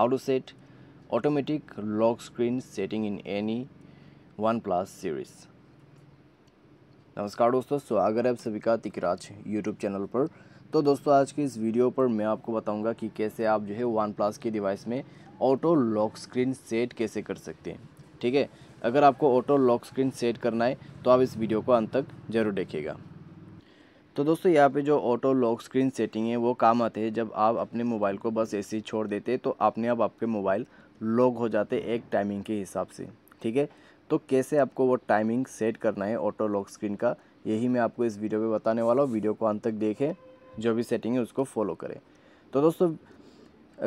how to set automatic lock screen setting in any OnePlus series नमस्कार दोस्तों स्वागत है आप सभी का तिकराज यूट्यूब चैनल पर तो दोस्तों आज की इस वीडियो पर मैं आपको बताऊंगा कि कैसे आप जो है वन प्लस की डिवाइस में ऑटो लॉक स्क्रीन सेट कैसे कर सकते हैं ठीक है अगर आपको ऑटो लॉक स्क्रीन सेट करना है तो आप इस वीडियो को अंत तक जरूर देखिएगा तो दोस्तों यहाँ पे जो ऑटो लॉक स्क्रीन सेटिंग है वो काम आते हैं जब आप अपने मोबाइल को बस ऐसे ही छोड़ देते तो अपने आप आपके मोबाइल लॉक हो जाते एक टाइमिंग के हिसाब से ठीक है तो कैसे आपको वो टाइमिंग सेट करना है ऑटो लॉक स्क्रीन का यही मैं आपको इस वीडियो में बताने वाला हूँ वीडियो को अंत तक देखें जो भी सेटिंग है उसको फॉलो करें तो दोस्तों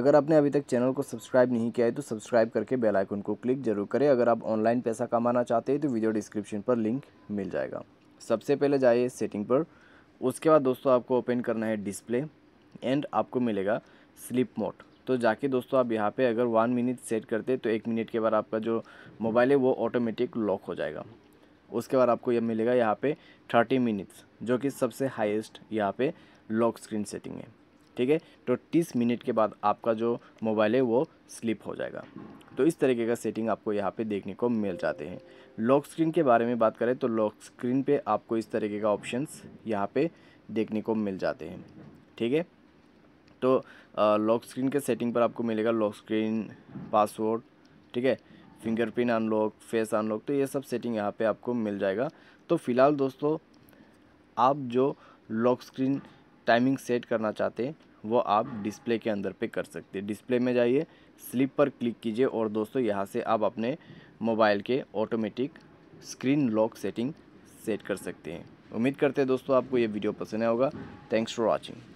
अगर आपने अभी तक चैनल को सब्सक्राइब नहीं किया है तो सब्सक्राइब करके बेल आइकन को क्लिक जरूर करें अगर आप ऑनलाइन पैसा कमाना चाहते हैं तो वीडियो डिस्क्रिप्शन पर लिंक मिल जाएगा सबसे पहले जाइए सेटिंग पर उसके बाद दोस्तों आपको ओपन करना है डिस्प्ले एंड आपको मिलेगा स्लिप मोड तो जाके दोस्तों आप यहाँ पे अगर वन मिनट सेट करते तो एक मिनट के बाद आपका जो मोबाइल है वो ऑटोमेटिक लॉक हो जाएगा उसके बाद आपको यह मिलेगा यहाँ पे थर्टी मिनट्स जो कि सबसे हाईएस्ट यहाँ पे लॉक स्क्रीन सेटिंग है ठीक है तो तीस मिनट के बाद आपका जो मोबाइल है वो स्लिप हो जाएगा तो इस तरीके का सेटिंग आपको यहाँ पे देखने को मिल जाते हैं लॉक स्क्रीन के बारे में बात करें तो लॉक स्क्रीन पे आपको इस तरीके का ऑप्शंस यहाँ पे देखने को मिल जाते हैं ठीक है तो लॉक स्क्रीन के सेटिंग पर आपको मिलेगा लॉक स्क्रीन पासवर्ड ठीक है फिंगरप्रिंट अनलॉक फेस अनलॉक तो ये सब सेटिंग यहाँ पर आपको मिल जाएगा तो फिलहाल दोस्तों आप जो लॉक स्क्रीन टाइमिंग सेट करना चाहते हैं वो आप डिस्प्ले के अंदर पे कर सकते हैं डिस्प्ले में जाइए स्लिप पर क्लिक कीजिए और दोस्तों यहाँ से आप अपने मोबाइल के automatic screen lock setting set कर सकते हैं उम्मीद करते हैं दोस्तों आपको ये वीडियो पसंद आया होगा थैंक्स फॉर वॉचिंग